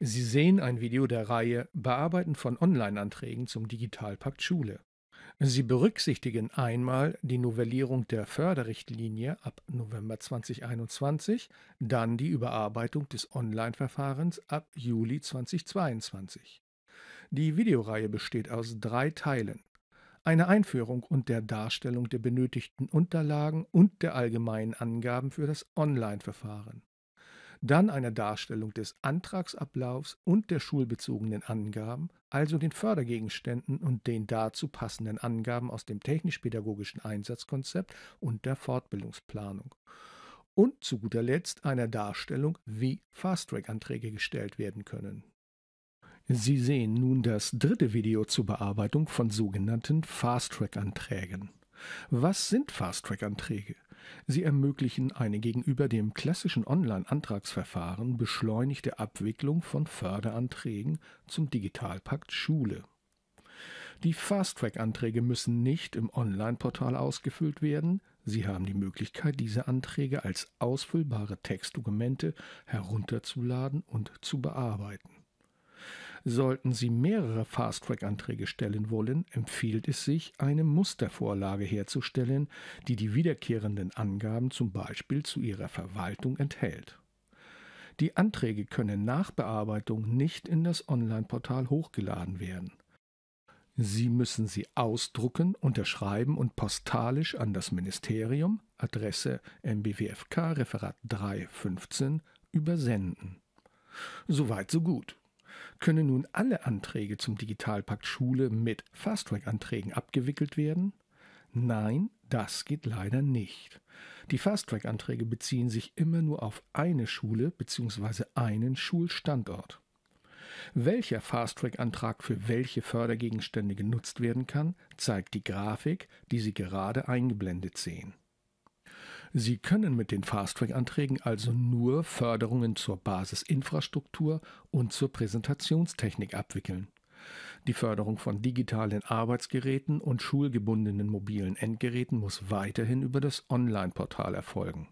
Sie sehen ein Video der Reihe Bearbeiten von Online-Anträgen zum Digitalpakt Schule. Sie berücksichtigen einmal die Novellierung der Förderrichtlinie ab November 2021, dann die Überarbeitung des Online-Verfahrens ab Juli 2022. Die Videoreihe besteht aus drei Teilen. Eine Einführung und der Darstellung der benötigten Unterlagen und der allgemeinen Angaben für das Online-Verfahren dann eine Darstellung des Antragsablaufs und der schulbezogenen Angaben, also den Fördergegenständen und den dazu passenden Angaben aus dem technisch-pädagogischen Einsatzkonzept und der Fortbildungsplanung. Und zu guter Letzt eine Darstellung, wie Fast-Track-Anträge gestellt werden können. Sie sehen nun das dritte Video zur Bearbeitung von sogenannten Fast-Track-Anträgen. Was sind Fast-Track-Anträge? Sie ermöglichen eine gegenüber dem klassischen Online-Antragsverfahren beschleunigte Abwicklung von Förderanträgen zum Digitalpakt Schule. Die Fast-Track-Anträge müssen nicht im Online-Portal ausgefüllt werden. Sie haben die Möglichkeit, diese Anträge als ausfüllbare Textdokumente herunterzuladen und zu bearbeiten. Sollten Sie mehrere Fast-Track-Anträge stellen wollen, empfiehlt es sich, eine Mustervorlage herzustellen, die die wiederkehrenden Angaben zum Beispiel zu Ihrer Verwaltung enthält. Die Anträge können nach Bearbeitung nicht in das Online-Portal hochgeladen werden. Sie müssen sie ausdrucken, unterschreiben und postalisch an das Ministerium, Adresse MBWFK Referat 315, übersenden. Soweit so gut können nun alle Anträge zum Digitalpakt Schule mit Fast-Track-Anträgen abgewickelt werden? Nein, das geht leider nicht. Die Fast-Track-Anträge beziehen sich immer nur auf eine Schule bzw. einen Schulstandort. Welcher Fast-Track-Antrag für welche Fördergegenstände genutzt werden kann, zeigt die Grafik, die Sie gerade eingeblendet sehen. Sie können mit den Fast-Track-Anträgen also nur Förderungen zur Basisinfrastruktur und zur Präsentationstechnik abwickeln. Die Förderung von digitalen Arbeitsgeräten und schulgebundenen mobilen Endgeräten muss weiterhin über das Online-Portal erfolgen.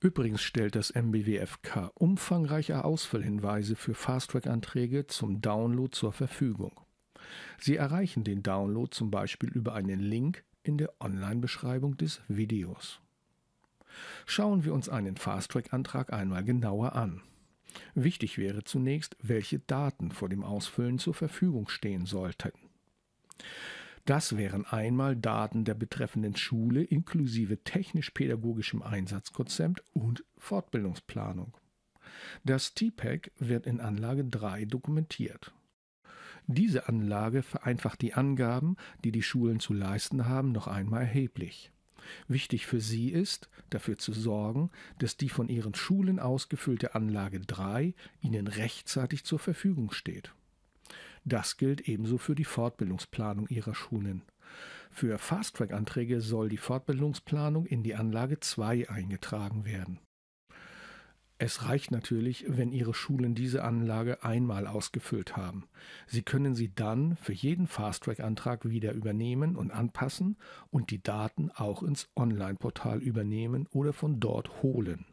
Übrigens stellt das MBWFK umfangreiche Ausfüllhinweise für Fast-Track-Anträge zum Download zur Verfügung. Sie erreichen den Download zum Beispiel über einen Link in der Online-Beschreibung des Videos. Schauen wir uns einen Fast-Track-Antrag einmal genauer an. Wichtig wäre zunächst, welche Daten vor dem Ausfüllen zur Verfügung stehen sollten. Das wären einmal Daten der betreffenden Schule inklusive technisch-pädagogischem Einsatzkonzept und Fortbildungsplanung. Das TPEC wird in Anlage 3 dokumentiert. Diese Anlage vereinfacht die Angaben, die die Schulen zu leisten haben, noch einmal erheblich. Wichtig für sie ist, dafür zu sorgen, dass die von ihren Schulen ausgefüllte Anlage 3 ihnen rechtzeitig zur Verfügung steht. Das gilt ebenso für die Fortbildungsplanung ihrer Schulen. Für Fast-Track-Anträge soll die Fortbildungsplanung in die Anlage 2 eingetragen werden. Es reicht natürlich, wenn Ihre Schulen diese Anlage einmal ausgefüllt haben. Sie können sie dann für jeden fast track antrag wieder übernehmen und anpassen und die Daten auch ins Online-Portal übernehmen oder von dort holen.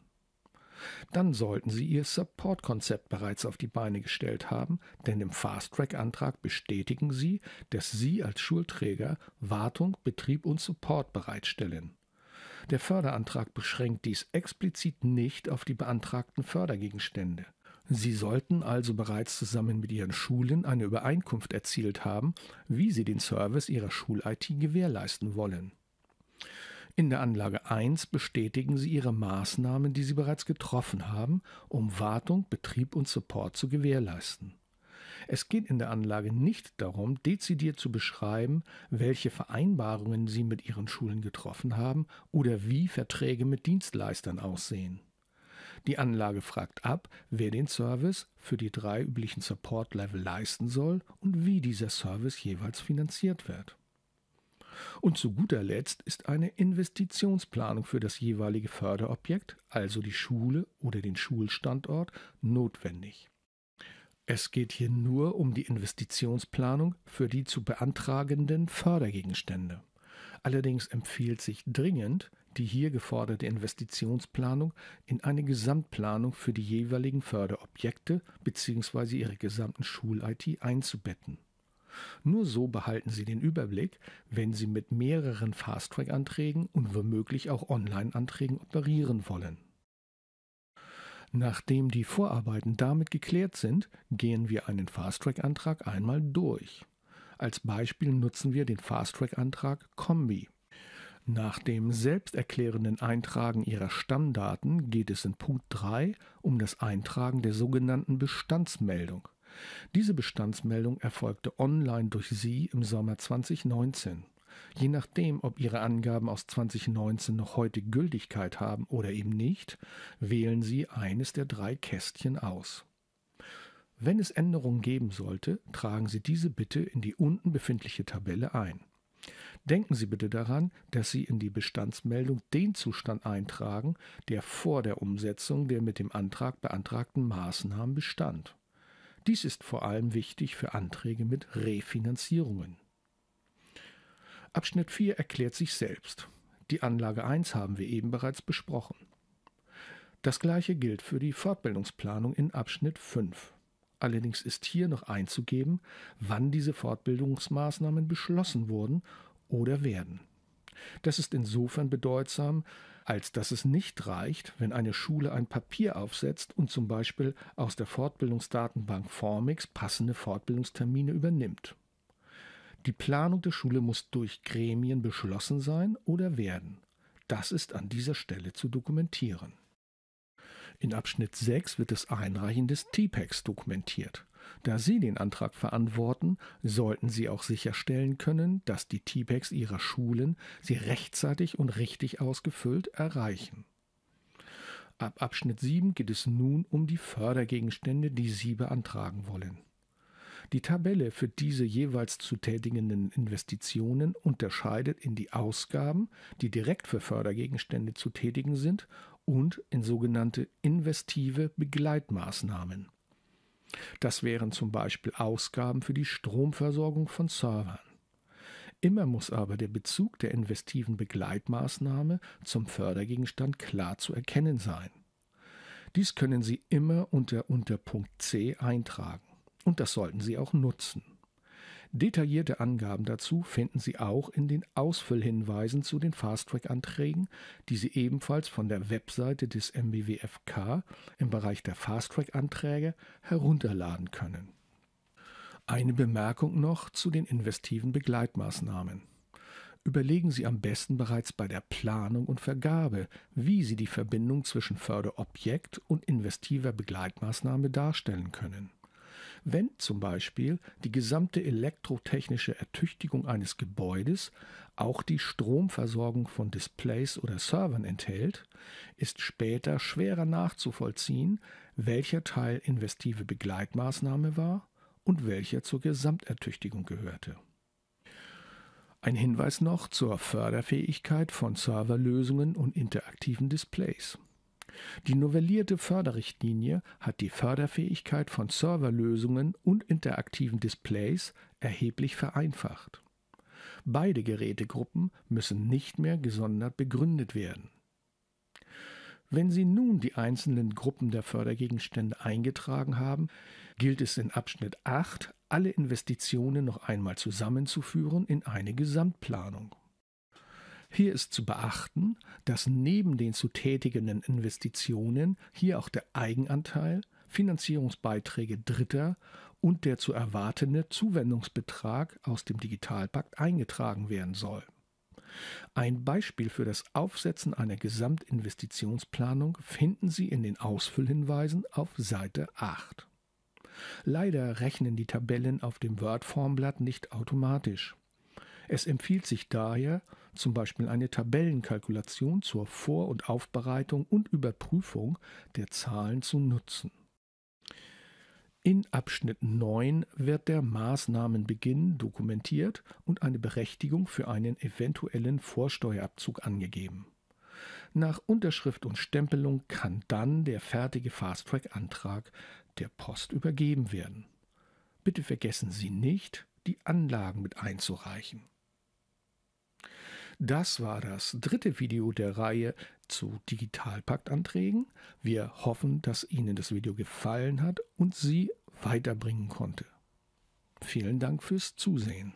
Dann sollten Sie Ihr Support-Konzept bereits auf die Beine gestellt haben, denn im Fast-Track-Antrag bestätigen Sie, dass Sie als Schulträger Wartung, Betrieb und Support bereitstellen. Der Förderantrag beschränkt dies explizit nicht auf die beantragten Fördergegenstände. Sie sollten also bereits zusammen mit ihren Schulen eine Übereinkunft erzielt haben, wie sie den Service ihrer Schul-IT gewährleisten wollen. In der Anlage 1 bestätigen Sie Ihre Maßnahmen, die Sie bereits getroffen haben, um Wartung, Betrieb und Support zu gewährleisten. Es geht in der Anlage nicht darum, dezidiert zu beschreiben, welche Vereinbarungen sie mit ihren Schulen getroffen haben oder wie Verträge mit Dienstleistern aussehen. Die Anlage fragt ab, wer den Service für die drei üblichen Support-Level leisten soll und wie dieser Service jeweils finanziert wird. Und zu guter Letzt ist eine Investitionsplanung für das jeweilige Förderobjekt, also die Schule oder den Schulstandort, notwendig. Es geht hier nur um die Investitionsplanung für die zu beantragenden Fördergegenstände. Allerdings empfiehlt sich dringend, die hier geforderte Investitionsplanung in eine Gesamtplanung für die jeweiligen Förderobjekte bzw. ihre gesamten Schul-IT einzubetten. Nur so behalten Sie den Überblick, wenn Sie mit mehreren Fast-Track-Anträgen und womöglich auch Online-Anträgen operieren wollen. Nachdem die Vorarbeiten damit geklärt sind, gehen wir einen Fast-Track-Antrag einmal durch. Als Beispiel nutzen wir den Fast-Track-Antrag Kombi. Nach dem selbsterklärenden Eintragen Ihrer Stammdaten geht es in Punkt 3 um das Eintragen der sogenannten Bestandsmeldung. Diese Bestandsmeldung erfolgte online durch Sie im Sommer 2019. Je nachdem, ob Ihre Angaben aus 2019 noch heute Gültigkeit haben oder eben nicht, wählen Sie eines der drei Kästchen aus. Wenn es Änderungen geben sollte, tragen Sie diese bitte in die unten befindliche Tabelle ein. Denken Sie bitte daran, dass Sie in die Bestandsmeldung den Zustand eintragen, der vor der Umsetzung der mit dem Antrag beantragten Maßnahmen bestand. Dies ist vor allem wichtig für Anträge mit Refinanzierungen. Abschnitt 4 erklärt sich selbst. Die Anlage 1 haben wir eben bereits besprochen. Das gleiche gilt für die Fortbildungsplanung in Abschnitt 5. Allerdings ist hier noch einzugeben, wann diese Fortbildungsmaßnahmen beschlossen wurden oder werden. Das ist insofern bedeutsam, als dass es nicht reicht, wenn eine Schule ein Papier aufsetzt und zum Beispiel aus der Fortbildungsdatenbank Formix passende Fortbildungstermine übernimmt. Die Planung der Schule muss durch Gremien beschlossen sein oder werden. Das ist an dieser Stelle zu dokumentieren. In Abschnitt 6 wird das Einreichen des TPEX dokumentiert. Da Sie den Antrag verantworten, sollten Sie auch sicherstellen können, dass die TPEX Ihrer Schulen sie rechtzeitig und richtig ausgefüllt erreichen. Ab Abschnitt 7 geht es nun um die Fördergegenstände, die Sie beantragen wollen. Die Tabelle für diese jeweils zu tätigenden Investitionen unterscheidet in die Ausgaben, die direkt für Fördergegenstände zu tätigen sind, und in sogenannte investive Begleitmaßnahmen. Das wären zum Beispiel Ausgaben für die Stromversorgung von Servern. Immer muss aber der Bezug der investiven Begleitmaßnahme zum Fördergegenstand klar zu erkennen sein. Dies können Sie immer unter Unterpunkt C eintragen. Und das sollten Sie auch nutzen. Detaillierte Angaben dazu finden Sie auch in den Ausfüllhinweisen zu den fast track anträgen die Sie ebenfalls von der Webseite des MBWFK im Bereich der fast track anträge herunterladen können. Eine Bemerkung noch zu den investiven Begleitmaßnahmen. Überlegen Sie am besten bereits bei der Planung und Vergabe, wie Sie die Verbindung zwischen Förderobjekt und investiver Begleitmaßnahme darstellen können wenn zum Beispiel die gesamte elektrotechnische Ertüchtigung eines Gebäudes auch die Stromversorgung von Displays oder Servern enthält, ist später schwerer nachzuvollziehen, welcher Teil investive Begleitmaßnahme war und welcher zur Gesamtertüchtigung gehörte. Ein Hinweis noch zur Förderfähigkeit von Serverlösungen und interaktiven Displays. Die novellierte Förderrichtlinie hat die Förderfähigkeit von Serverlösungen und interaktiven Displays erheblich vereinfacht. Beide Gerätegruppen müssen nicht mehr gesondert begründet werden. Wenn Sie nun die einzelnen Gruppen der Fördergegenstände eingetragen haben, gilt es in Abschnitt 8, alle Investitionen noch einmal zusammenzuführen in eine Gesamtplanung. Hier ist zu beachten, dass neben den zu tätigenden Investitionen hier auch der Eigenanteil, Finanzierungsbeiträge Dritter und der zu erwartende Zuwendungsbetrag aus dem Digitalpakt eingetragen werden soll. Ein Beispiel für das Aufsetzen einer Gesamtinvestitionsplanung finden Sie in den Ausfüllhinweisen auf Seite 8. Leider rechnen die Tabellen auf dem Word-Formblatt nicht automatisch. Es empfiehlt sich daher, zum Beispiel eine Tabellenkalkulation zur Vor- und Aufbereitung und Überprüfung der Zahlen zu nutzen. In Abschnitt 9 wird der Maßnahmenbeginn dokumentiert und eine Berechtigung für einen eventuellen Vorsteuerabzug angegeben. Nach Unterschrift und Stempelung kann dann der fertige fast track antrag der Post übergeben werden. Bitte vergessen Sie nicht, die Anlagen mit einzureichen. Das war das dritte Video der Reihe zu Digitalpakt-Anträgen. Wir hoffen, dass Ihnen das Video gefallen hat und Sie weiterbringen konnte. Vielen Dank fürs Zusehen.